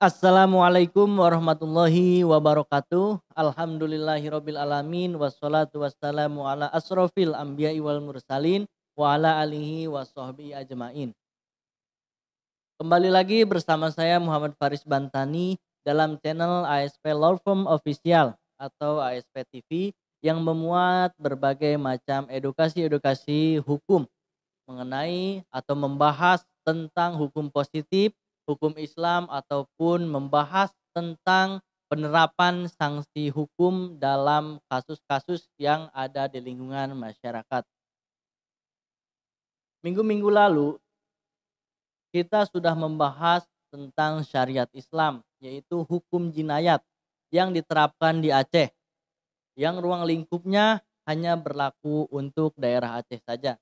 Assalamualaikum warahmatullahi wabarakatuh. Alhamdulillahirabbil alamin wassalatu wassalamu ala asrofil anbiya'i wal mursalin wa ala alihi washabbi ajmain. Kembali lagi bersama saya Muhammad Faris Bantani dalam channel ASP Firm Official atau ASP TV yang memuat berbagai macam edukasi-edukasi hukum mengenai atau membahas tentang hukum positif hukum Islam ataupun membahas tentang penerapan sanksi hukum dalam kasus-kasus yang ada di lingkungan masyarakat. Minggu-minggu lalu kita sudah membahas tentang syariat Islam, yaitu hukum jinayat yang diterapkan di Aceh, yang ruang lingkupnya hanya berlaku untuk daerah Aceh saja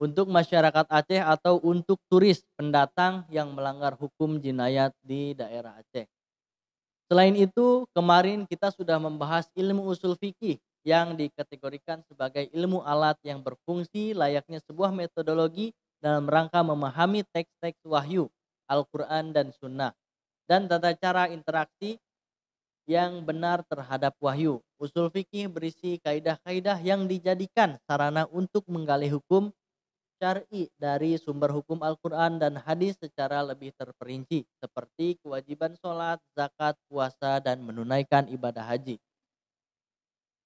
untuk masyarakat Aceh atau untuk turis pendatang yang melanggar hukum jinayat di daerah Aceh. Selain itu, kemarin kita sudah membahas ilmu usul fikih yang dikategorikan sebagai ilmu alat yang berfungsi layaknya sebuah metodologi dalam rangka memahami teks-teks wahyu, Al-Quran dan Sunnah, dan tata cara interaksi yang benar terhadap wahyu. Usul fikih berisi kaidah-kaidah yang dijadikan sarana untuk menggali hukum syar'i dari sumber hukum Al-Quran dan hadis secara lebih terperinci, seperti kewajiban sholat, zakat, puasa, dan menunaikan ibadah haji.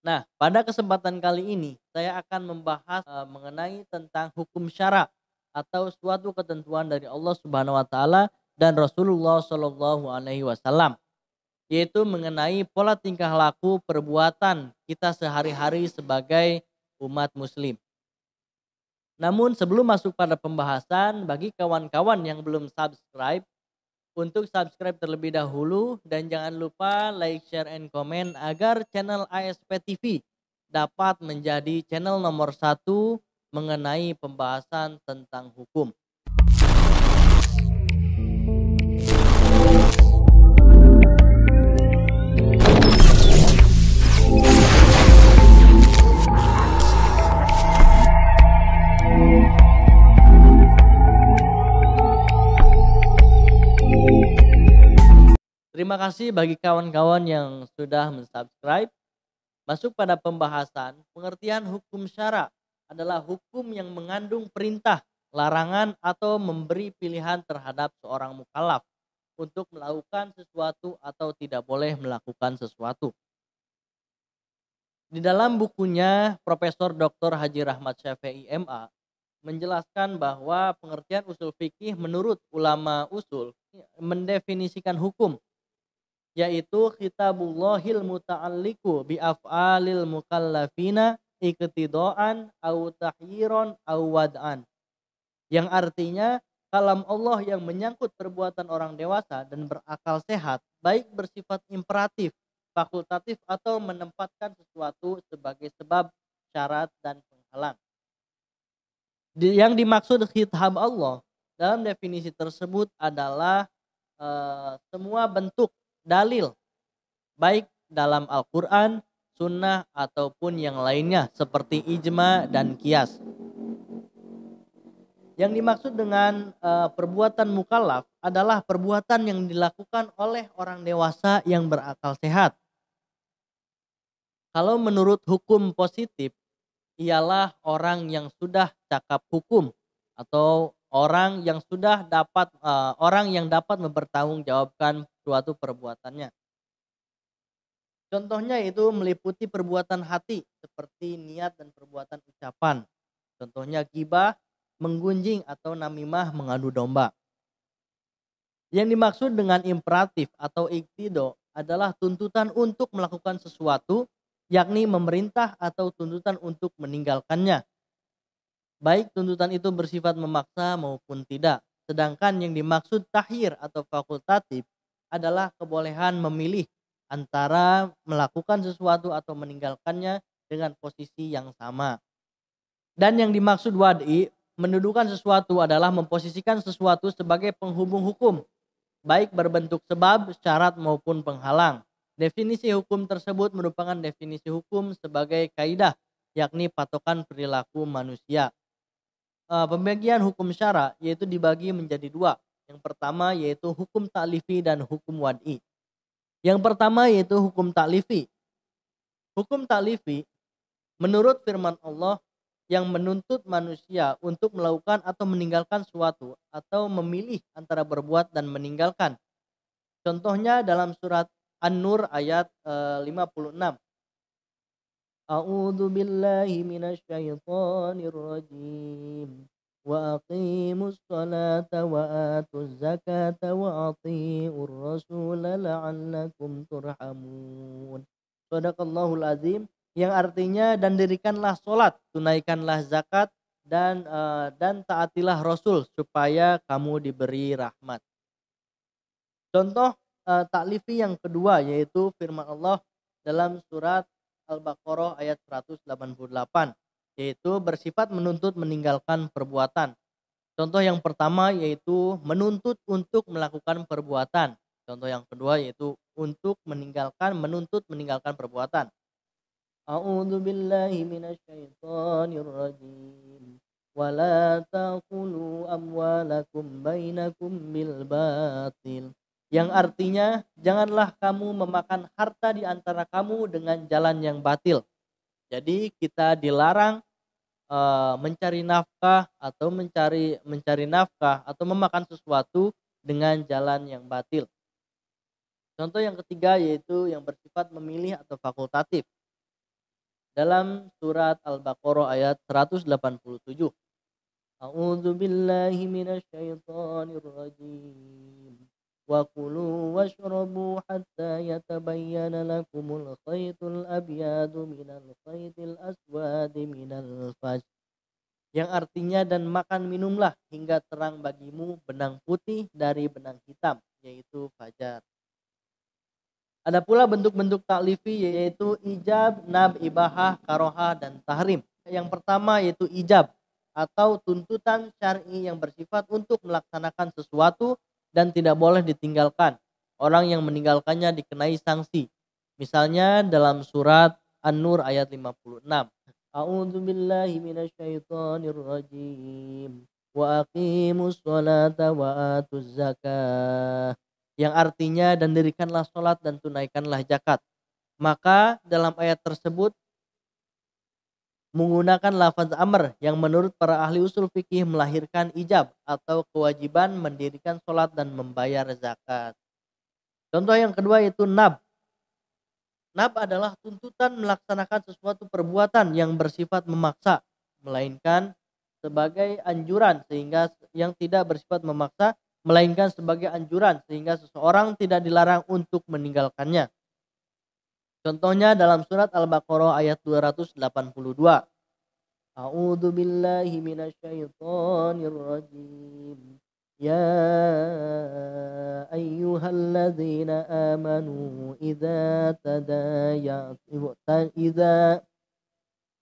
Nah, pada kesempatan kali ini saya akan membahas e, mengenai tentang hukum syara atau suatu ketentuan dari Allah Subhanahu wa taala dan Rasulullah Shallallahu alaihi wasallam yaitu mengenai pola tingkah laku perbuatan kita sehari-hari sebagai umat muslim. Namun sebelum masuk pada pembahasan, bagi kawan-kawan yang belum subscribe, untuk subscribe terlebih dahulu dan jangan lupa like, share, and comment agar channel ASP TV dapat menjadi channel nomor satu mengenai pembahasan tentang hukum. Terima kasih bagi kawan-kawan yang sudah mensubscribe. Masuk pada pembahasan pengertian hukum syara adalah hukum yang mengandung perintah, larangan atau memberi pilihan terhadap seorang mukalaf untuk melakukan sesuatu atau tidak boleh melakukan sesuatu. Di dalam bukunya Profesor Dr. Haji Rahmat Syafi'i MA menjelaskan bahwa pengertian usul fikih menurut ulama usul mendefinisikan hukum yaitu kitabullahil muta'alliku bi af'alil mukallafina iktidoan au tahyiron au wad'an. Yang artinya kalam Allah yang menyangkut perbuatan orang dewasa dan berakal sehat baik bersifat imperatif, fakultatif atau menempatkan sesuatu sebagai sebab, syarat dan penghalang. Yang dimaksud khitab Allah dalam definisi tersebut adalah e, semua bentuk dalil baik dalam Al-Qur'an, sunnah ataupun yang lainnya seperti ijma dan kias. Yang dimaksud dengan uh, perbuatan mukallaf adalah perbuatan yang dilakukan oleh orang dewasa yang berakal sehat. Kalau menurut hukum positif ialah orang yang sudah cakap hukum atau orang yang sudah dapat uh, orang yang dapat mempertanggungjawabkan suatu perbuatannya. Contohnya itu meliputi perbuatan hati seperti niat dan perbuatan ucapan. Contohnya gibah, menggunjing atau namimah mengadu domba. Yang dimaksud dengan imperatif atau iktido adalah tuntutan untuk melakukan sesuatu, yakni memerintah atau tuntutan untuk meninggalkannya, baik tuntutan itu bersifat memaksa maupun tidak. Sedangkan yang dimaksud tahir atau fakultatif adalah kebolehan memilih antara melakukan sesuatu atau meninggalkannya dengan posisi yang sama. Dan yang dimaksud wadi, mendudukan sesuatu adalah memposisikan sesuatu sebagai penghubung hukum, baik berbentuk sebab, syarat maupun penghalang. Definisi hukum tersebut merupakan definisi hukum sebagai kaidah, yakni patokan perilaku manusia uh, pembagian hukum syara yaitu dibagi menjadi dua. Yang pertama yaitu hukum taklifi dan hukum wad'i. Yang pertama yaitu hukum taklifi. Hukum taklifi menurut firman Allah yang menuntut manusia untuk melakukan atau meninggalkan suatu atau memilih antara berbuat dan meninggalkan. Contohnya dalam surat An-Nur ayat 56. Eh, أعوذ بالله من الشيطان الرجيم وأقيموا الصلاة وآتوا الزكاة وأطيعوا الرسول لعلكم ترحمون Sadaqallahul Azim yang artinya dan dirikanlah salat, tunaikanlah zakat dan uh, dan taatilah Rasul supaya kamu diberi rahmat. Contoh uh, taklifi yang kedua yaitu firman Allah dalam surat Al-Baqarah ayat 188 yaitu bersifat menuntut meninggalkan perbuatan. Contoh yang pertama yaitu menuntut untuk melakukan perbuatan. Contoh yang kedua yaitu untuk meninggalkan menuntut meninggalkan perbuatan. A'udzu billahi minasyaitonir rajim. Wala taqulu amwalakum bainakum bil batil yang artinya janganlah kamu memakan harta di antara kamu dengan jalan yang batil. Jadi kita dilarang e, mencari nafkah atau mencari mencari nafkah atau memakan sesuatu dengan jalan yang batil. Contoh yang ketiga yaitu yang bersifat memilih atau fakultatif. Dalam surat Al-Baqarah ayat 187. A'udzu billahi minasyaitonir rajim. وكلوا واشربوا حتى يتبين لكم الخيط الأبيض من الخيط الأسود من الفجر yang artinya dan makan minumlah hingga terang bagimu benang putih dari benang hitam yaitu fajar. Ada pula bentuk-bentuk taklifi yaitu ijab, nab, ibahah, karohah dan tahrim. Yang pertama yaitu ijab atau tuntutan syar'i yang bersifat untuk melaksanakan sesuatu dan tidak boleh ditinggalkan. Orang yang meninggalkannya dikenai sanksi. Misalnya dalam surat An-Nur ayat 56. A'udzu billahi minasyaitonir rajim. Wa aqimus sholata wa atuz zakah. Yang artinya dan dirikanlah salat dan tunaikanlah zakat. Maka dalam ayat tersebut menggunakan lafaz amr yang menurut para ahli usul fikih melahirkan ijab atau kewajiban mendirikan sholat dan membayar zakat. Contoh yang kedua yaitu nab. Nab adalah tuntutan melaksanakan sesuatu perbuatan yang bersifat memaksa, melainkan sebagai anjuran sehingga yang tidak bersifat memaksa, melainkan sebagai anjuran sehingga seseorang tidak dilarang untuk meninggalkannya. Contohnya dalam surat Al-Baqarah ayat 282. A'udzu billahi minasyaitonir rajim. Ya ayyuhalladzina amanu idza tadayantum idza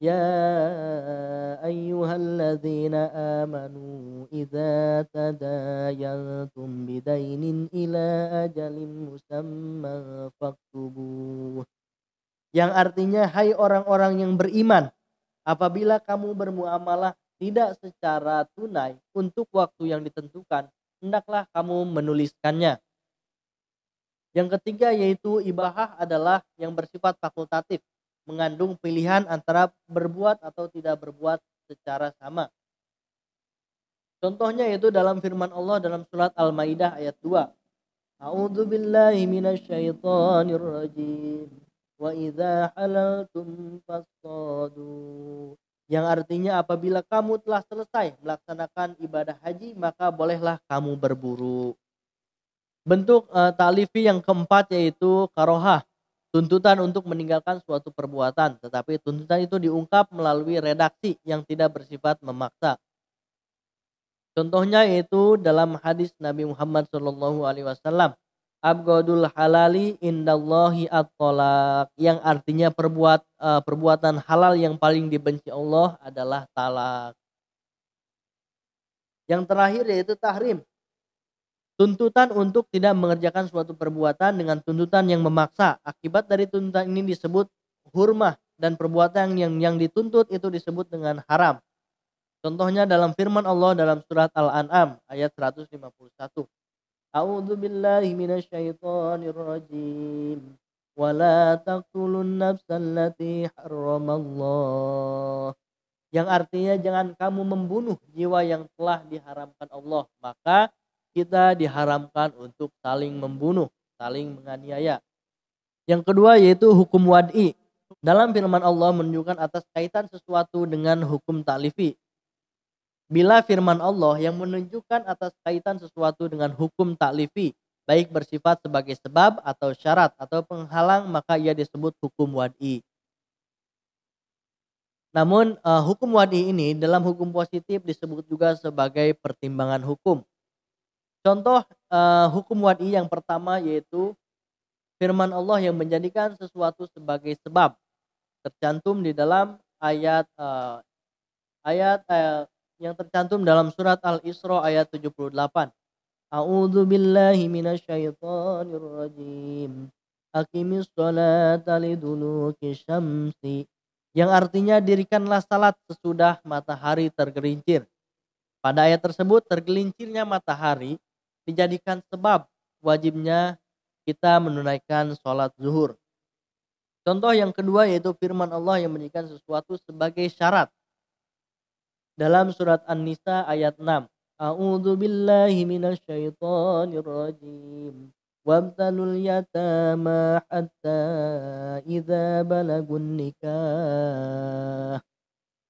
يا أيها الذين آمنوا إذا تداينتم بدين إلى أجل مسمى فاكتبوه yang artinya hai orang-orang yang beriman, apabila kamu bermuamalah tidak secara tunai untuk waktu yang ditentukan, hendaklah kamu menuliskannya. Yang ketiga yaitu ibahah adalah yang bersifat fakultatif, mengandung pilihan antara berbuat atau tidak berbuat secara sama. Contohnya yaitu dalam firman Allah dalam surat Al-Maidah ayat 2. A'udzu wa idza halaltum fasadu yang artinya apabila kamu telah selesai melaksanakan ibadah haji maka bolehlah kamu berburu bentuk uh, eh, talifi yang keempat yaitu karohah tuntutan untuk meninggalkan suatu perbuatan tetapi tuntutan itu diungkap melalui redaksi yang tidak bersifat memaksa contohnya yaitu dalam hadis Nabi Muhammad SAW abgadul halali indallahi at-talak yang artinya perbuat uh, perbuatan halal yang paling dibenci Allah adalah talak. Yang terakhir yaitu tahrim. Tuntutan untuk tidak mengerjakan suatu perbuatan dengan tuntutan yang memaksa. Akibat dari tuntutan ini disebut hurmah dan perbuatan yang yang dituntut itu disebut dengan haram. Contohnya dalam firman Allah dalam surat Al-An'am ayat 151. أعوذ بالله من الشيطان الرجيم ولا تقتلوا النفس التي حرم الله yang artinya jangan kamu membunuh jiwa yang telah diharamkan Allah maka kita diharamkan untuk saling membunuh saling menganiaya yang kedua yaitu hukum wad'i dalam firman Allah menunjukkan atas kaitan sesuatu dengan hukum taklifi Bila firman Allah yang menunjukkan atas kaitan sesuatu dengan hukum taklifi, baik bersifat sebagai sebab atau syarat atau penghalang, maka ia disebut hukum wad'i. Namun uh, hukum wadi ini dalam hukum positif disebut juga sebagai pertimbangan hukum. Contoh uh, hukum wadi yang pertama yaitu firman Allah yang menjadikan sesuatu sebagai sebab tercantum di dalam ayat uh, ayat uh, yang tercantum dalam surat Al-Isra ayat 78. A'udzu billahi minasyaitonir rajim. Aqimis sholata liduluki syamsi. Yang artinya dirikanlah salat sesudah matahari tergelincir. Pada ayat tersebut tergelincirnya matahari dijadikan sebab wajibnya kita menunaikan sholat zuhur. Contoh yang kedua yaitu firman Allah yang menjadikan sesuatu sebagai syarat dalam surat An-Nisa ayat 6. A'udzu billahi minasyaitonir rajim. Wabtalul yatama hatta idza balagun nikah.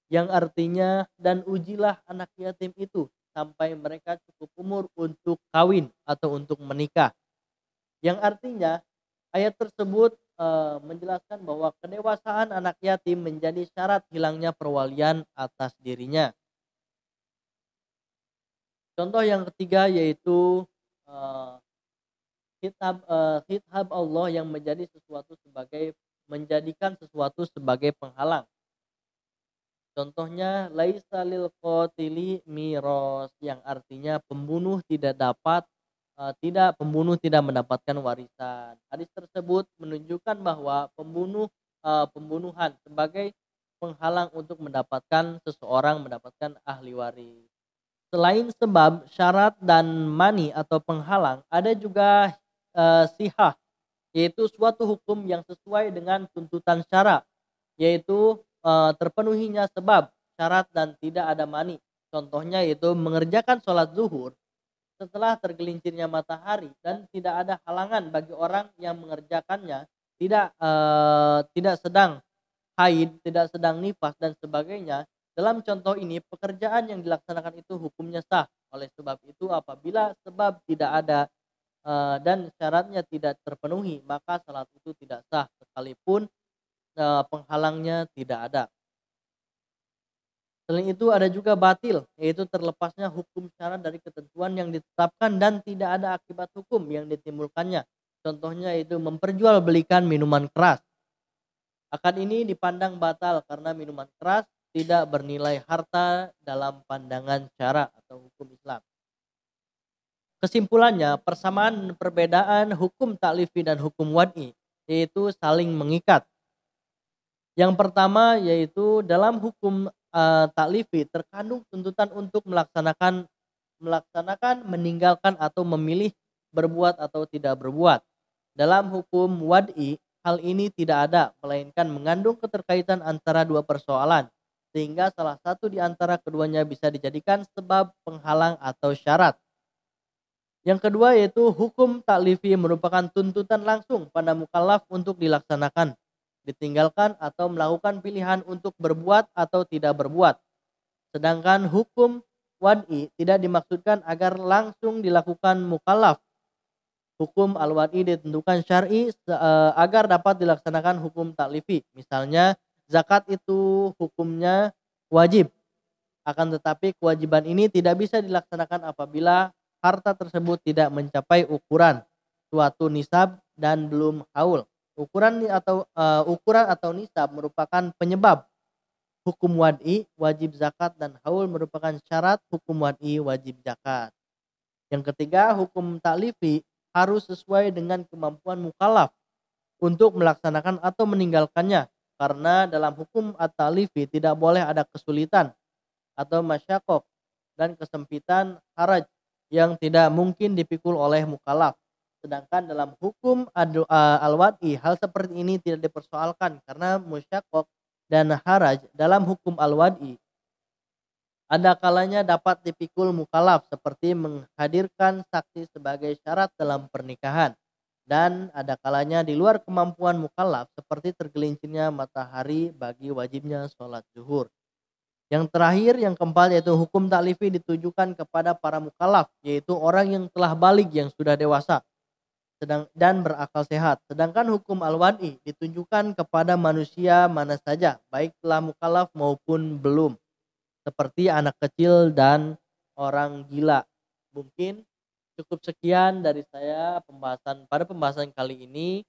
Yang artinya dan ujilah anak yatim itu sampai mereka cukup umur untuk kawin atau untuk menikah. Yang artinya ayat tersebut Eh, menjelaskan bahwa kedewasaan anak yatim menjadi syarat hilangnya perwalian atas dirinya. Contoh yang ketiga yaitu uh, kitab uh, eh, kitab Allah yang menjadi sesuatu sebagai menjadikan sesuatu sebagai penghalang. Contohnya laisa lil qatili miros yang artinya pembunuh tidak dapat Eh, tidak pembunuh tidak mendapatkan warisan. Hadis tersebut menunjukkan bahwa pembunuh uh, pembunuhan sebagai penghalang untuk mendapatkan seseorang mendapatkan ahli waris. Selain sebab, syarat dan mani atau penghalang, ada juga uh, sihah, yaitu suatu hukum yang sesuai dengan tuntutan syara, yaitu uh, terpenuhinya sebab, syarat dan tidak ada mani. Contohnya yaitu mengerjakan sholat zuhur setelah tergelincirnya matahari dan tidak ada halangan bagi orang yang mengerjakannya tidak uh, tidak sedang haid tidak sedang nifas dan sebagainya dalam contoh ini pekerjaan yang dilaksanakan itu hukumnya sah oleh sebab itu apabila sebab tidak ada uh, dan syaratnya tidak terpenuhi maka salat itu tidak sah sekalipun uh, penghalangnya tidak ada Selain itu ada juga batil, yaitu terlepasnya hukum syarat dari ketentuan yang ditetapkan dan tidak ada akibat hukum yang ditimbulkannya. Contohnya itu memperjualbelikan minuman keras. akan ini dipandang batal karena minuman keras tidak bernilai harta dalam pandangan syarat atau hukum Islam. Kesimpulannya, persamaan dan perbedaan hukum taklifi dan hukum wad'i yaitu saling mengikat. Yang pertama yaitu dalam hukum uh, taklifi terkandung tuntutan untuk melaksanakan melaksanakan meninggalkan atau memilih berbuat atau tidak berbuat. Dalam hukum wad'i, hal ini tidak ada melainkan mengandung keterkaitan antara dua persoalan sehingga salah satu di antara keduanya bisa dijadikan sebab penghalang atau syarat. Yang kedua yaitu hukum taklifi merupakan tuntutan langsung pada mukallaf untuk dilaksanakan ditinggalkan atau melakukan pilihan untuk berbuat atau tidak berbuat. Sedangkan hukum wad'i tidak dimaksudkan agar langsung dilakukan mukalaf. Hukum al-wad'i ditentukan syar'i e, agar dapat dilaksanakan hukum taklifi. Misalnya zakat itu hukumnya wajib. Akan tetapi kewajiban ini tidak bisa dilaksanakan apabila harta tersebut tidak mencapai ukuran suatu nisab dan belum haul. Ukuran atau uh, ukuran atau nisab merupakan penyebab hukum wadi wajib zakat dan haul merupakan syarat hukum wadi wajib zakat. Yang ketiga, hukum taklifi harus sesuai dengan kemampuan mukalaf untuk melaksanakan atau meninggalkannya karena dalam hukum at-talifi tidak boleh ada kesulitan atau masyakok dan kesempitan haraj yang tidak mungkin dipikul oleh mukalaf Sedangkan dalam hukum eh, al-wadi hal seperti ini tidak dipersoalkan karena musyakok dan haraj dalam hukum al-wadi ada kalanya dapat dipikul mukalaf seperti menghadirkan saksi sebagai syarat dalam pernikahan dan ada kalanya di luar kemampuan mukalaf seperti tergelincirnya matahari bagi wajibnya sholat zuhur. Yang terakhir, yang keempat yaitu hukum taklifi ditujukan kepada para mukalaf, yaitu orang yang telah balik yang sudah dewasa sedang dan berakal sehat. Sedangkan hukum al-wadi ditunjukkan kepada manusia mana saja, baik telah mukalaf maupun belum, seperti anak kecil dan orang gila. Mungkin cukup sekian dari saya pembahasan pada pembahasan kali ini.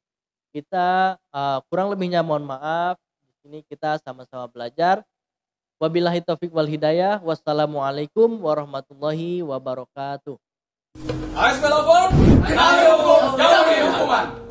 Kita uh, kurang lebihnya mohon maaf. Di sini kita sama-sama belajar. Wabillahi taufik wal hidayah. Wassalamualaikum warahmatullahi wabarakatuh. 来自老方，加油，加油，福满。